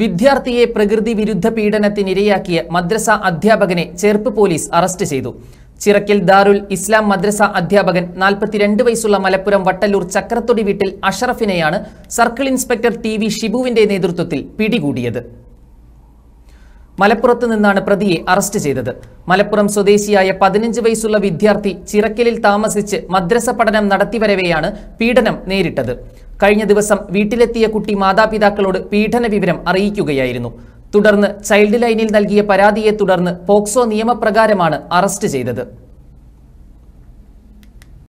വിദ്യാർത്ഥിയെ പ്രകൃതി വിരുദ്ധ പീഡനത്തിനിരയാക്കിയ മദ്രസ അധ്യാപകനെ ചെറുപ്പ് പോലീസ് അറസ്റ്റ് ചെയ്തു ചിറക്കിൽ ദാരുൽ ഇസ്ലാം മദ്രസ അധ്യാപകൻ നാൽപ്പത്തിരണ്ട് വയസ്സുള്ള മലപ്പുറം വട്ടല്ലൂർ ചക്രത്തൊടി വീട്ടിൽ അഷറഫിനെയാണ് സർക്കിൾ ഇൻസ്പെക്ടർ ടി വി ഷിബുവിന്റെ നേതൃത്വത്തിൽ പിടികൂടിയത് മലപ്പുറത്ത് നിന്നാണ് പ്രതിയെ അറസ്റ്റ് ചെയ്തത് മലപ്പുറം സ്വദേശിയായ പതിനഞ്ച് വയസ്സുള്ള വിദ്യാർത്ഥി ചിറക്കലിൽ താമസിച്ച് മദ്രസ പഠനം നടത്തിവരവെയാണ് പീഡനം നേരിട്ടത് കഴിഞ്ഞ ദിവസം വീട്ടിലെത്തിയ കുട്ടി മാതാപിതാക്കളോട് പീഡന വിവരം അറിയിക്കുകയായിരുന്നു തുടർന്ന് ചൈൽഡ് ലൈനിൽ നൽകിയ പരാതിയെ തുടർന്ന് പോക്സോ നിയമപ്രകാരമാണ് അറസ്റ്റ് ചെയ്തത്